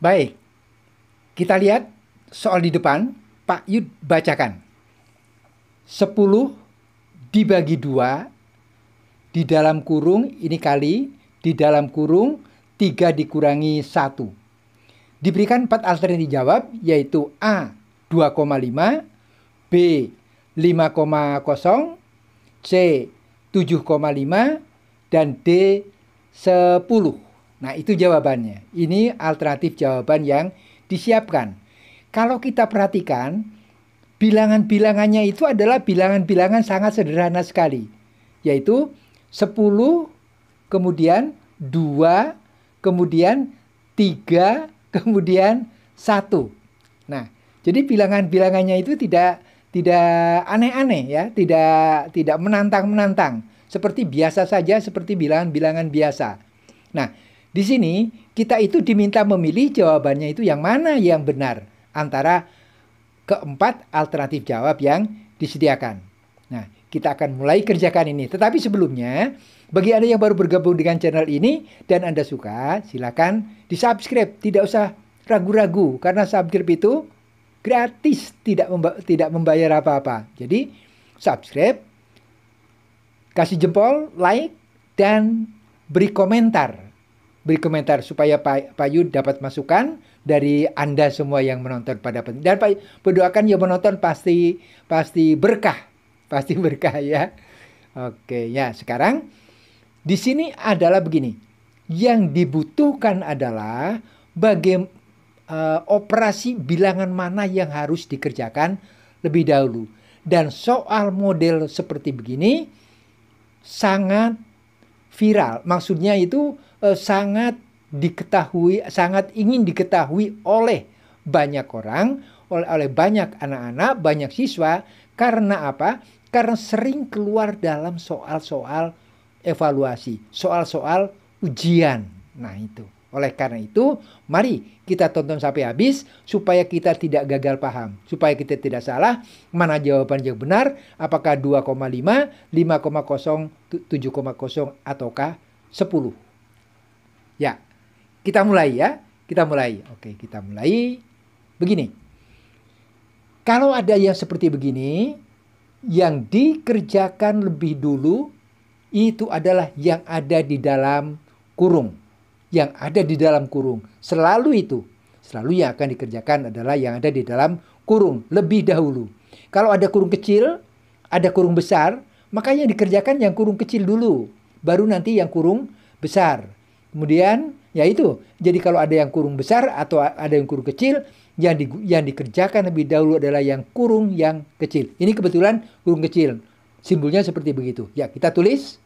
Baik, kita lihat soal di depan. Pak Yud bacakan. 10 dibagi 2 di dalam kurung ini kali di dalam kurung 3 dikurangi 1. Diberikan 4 alternatif jawab yaitu A 2,5, B 5,0, C 7,5 dan D 10. Nah, itu jawabannya. Ini alternatif jawaban yang disiapkan. Kalau kita perhatikan, bilangan-bilangannya itu adalah bilangan-bilangan sangat sederhana sekali, yaitu 10, kemudian 2, kemudian 3, kemudian 1. Nah, jadi bilangan-bilangannya itu tidak tidak aneh-aneh ya, tidak tidak menantang-menantang, seperti biasa saja seperti bilangan-bilangan biasa. Nah, di sini kita itu diminta memilih jawabannya itu yang mana yang benar antara keempat alternatif jawab yang disediakan. Nah, kita akan mulai kerjakan ini. Tetapi sebelumnya, bagi Anda yang baru bergabung dengan channel ini dan Anda suka, silakan di-subscribe. Tidak usah ragu-ragu karena subscribe itu gratis, tidak memba tidak membayar apa-apa. Jadi, subscribe, kasih jempol, like dan beri komentar beri komentar supaya Pak, Payu Yud dapat masukan dari Anda semua yang menonton pada penting. Dan Pak berdoakan yang menonton pasti pasti berkah. Pasti berkah ya. Oke, ya sekarang di sini adalah begini. Yang dibutuhkan adalah bagaimana uh, eh, operasi bilangan mana yang harus dikerjakan lebih dahulu. Dan soal model seperti begini sangat viral. Maksudnya itu eh, sangat diketahui, sangat ingin diketahui oleh banyak orang, oleh, oleh banyak anak-anak, banyak siswa. Karena apa? Karena sering keluar dalam soal-soal evaluasi, soal-soal ujian. Nah itu. Oleh karena itu, mari kita tonton sampai habis supaya kita tidak gagal paham, supaya kita tidak salah mana jawaban yang benar, apakah 2,5, 5,0, 7,0 ataukah 10. Ya, kita mulai ya. Kita mulai. Oke, kita mulai. Begini. Kalau ada yang seperti begini, yang dikerjakan lebih dulu itu adalah yang ada di dalam kurung. Yang ada di dalam kurung. Selalu itu. Selalu yang akan dikerjakan adalah yang ada di dalam kurung lebih dahulu. Kalau ada kurung kecil, ada kurung besar, makanya dikerjakan yang kurung kecil dulu. Baru nanti yang kurung besar. Kemudian yaitu, Jadi kalau ada yang kurung besar atau ada yang kurung kecil, yang di, yang dikerjakan lebih dahulu adalah yang kurung yang kecil. Ini kebetulan kurung kecil. Simbolnya seperti begitu. Ya, kita tulis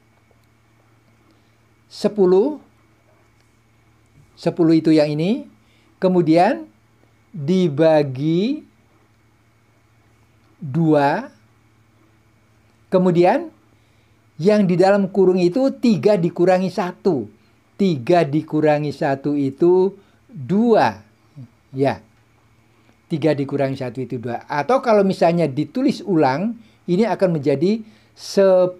10 10 itu yang ini. Kemudian dibagi 2. Kemudian yang di dalam kurung itu tiga dikurangi satu. 3 dikurangi 1 itu 2. Ya. 3 dikurangi 1 itu 2. Atau kalau misalnya ditulis ulang, ini akan menjadi 10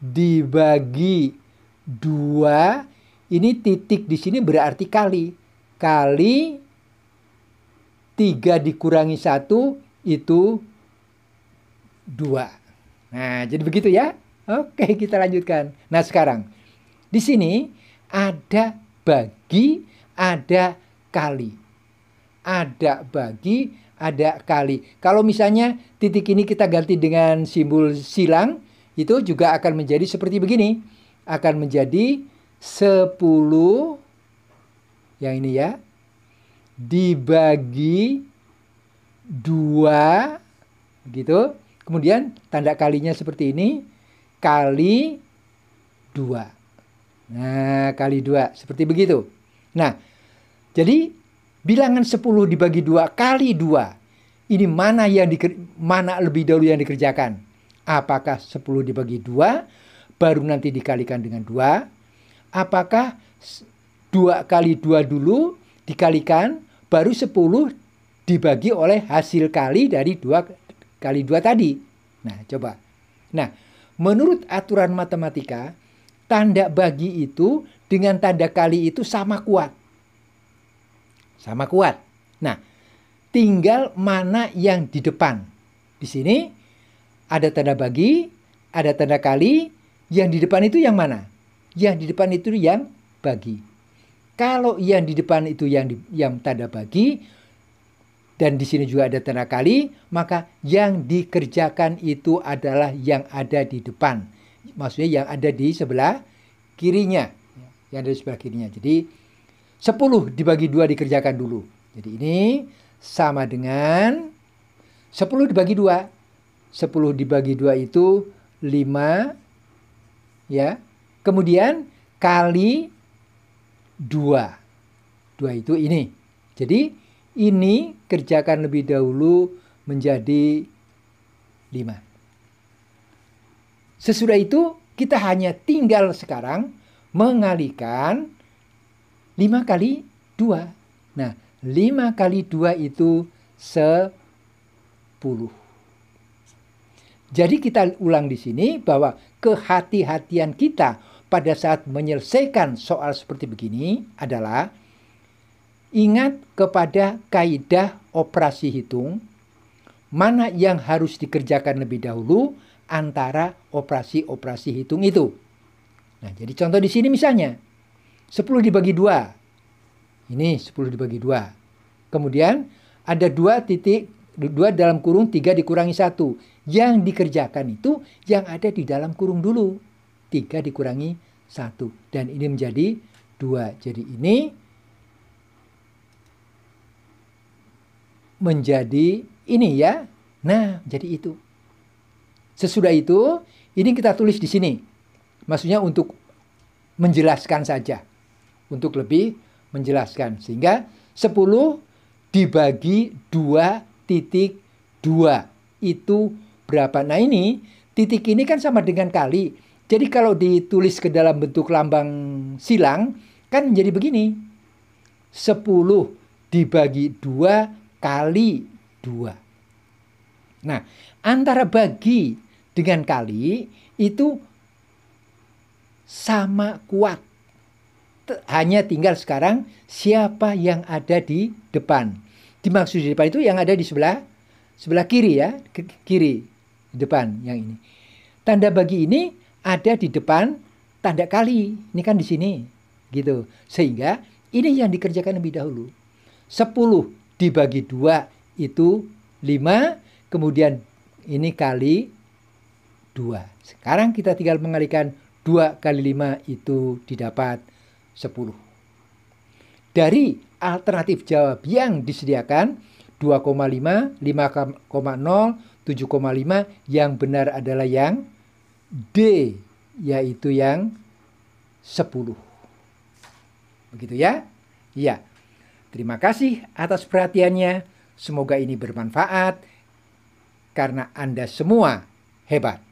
dibagi 2. Ini titik di sini berarti kali. Kali 3 dikurangi 1 itu 2. Nah, jadi begitu ya. Oke, kita lanjutkan. Nah, sekarang di sini ada bagi, ada kali. Ada bagi, ada kali. Kalau misalnya titik ini kita ganti dengan simbol silang, itu juga akan menjadi seperti begini. Akan menjadi 10 yang ini ya dibagi dua gitu kemudian tanda kalinya seperti ini kali dua Nah, kali dua seperti begitu. Nah, jadi bilangan 10 dibagi dua kali dua ini mana yang di, mana lebih dahulu yang dikerjakan? Apakah 10 dibagi dua baru nanti dikalikan dengan dua? Apakah dua kali dua dulu dikalikan baru 10 dibagi oleh hasil kali dari dua kali dua tadi? Nah, coba. Nah, menurut aturan matematika tanda bagi itu dengan tanda kali itu sama kuat. Sama kuat. Nah, tinggal mana yang di depan. Di sini ada tanda bagi, ada tanda kali, yang di depan itu yang mana? Yang di depan itu yang bagi. Kalau yang di depan itu yang di, yang tanda bagi dan di sini juga ada tanda kali, maka yang dikerjakan itu adalah yang ada di depan maksudnya yang ada di sebelah kirinya yang ada di sebelah kirinya jadi 10 dibagi dua dikerjakan dulu jadi ini sama dengan 10 dibagi dua 10 dibagi dua itu 5 ya kemudian kali dua dua itu ini jadi ini kerjakan lebih dahulu menjadi 5 Sesudah itu kita hanya tinggal sekarang mengalikan 5 kali 2. Nah, 5 kali 2 itu 10. Jadi kita ulang di sini bahwa kehati-hatian kita pada saat menyelesaikan soal seperti begini adalah ingat kepada kaidah operasi hitung mana yang harus dikerjakan lebih dahulu antara operasi-operasi hitung itu. Nah, jadi contoh di sini misalnya 10 dibagi 2. Ini 10 dibagi 2. Kemudian ada 2 titik 2 dalam kurung 3 dikurangi 1. Yang dikerjakan itu yang ada di dalam kurung dulu. 3 dikurangi 1 Dan ini menjadi 2. Jadi ini menjadi ini ya. Nah, jadi itu. Sesudah itu, ini kita tulis di sini. Maksudnya untuk menjelaskan saja. Untuk lebih menjelaskan. Sehingga 10 dibagi dua titik dua Itu berapa? Nah ini, titik ini kan sama dengan kali. Jadi kalau ditulis ke dalam bentuk lambang silang, kan menjadi begini. 10 dibagi 2 kali 2. Nah, antara bagi dengan kali itu sama kuat. Hanya tinggal sekarang siapa yang ada di depan. Dimaksud di depan itu yang ada di sebelah sebelah kiri ya, kiri depan yang ini. Tanda bagi ini ada di depan tanda kali. Ini kan di sini gitu. Sehingga ini yang dikerjakan lebih dahulu. 10 dibagi dua itu 5, kemudian ini kali 2. Sekarang kita tinggal mengalikan 2 kali 5 itu didapat 10. Dari alternatif jawab yang disediakan 2,5, 5,0, 7,5 yang benar adalah yang D yaitu yang 10. Begitu ya? Iya. Terima kasih atas perhatiannya. Semoga ini bermanfaat karena Anda semua hebat.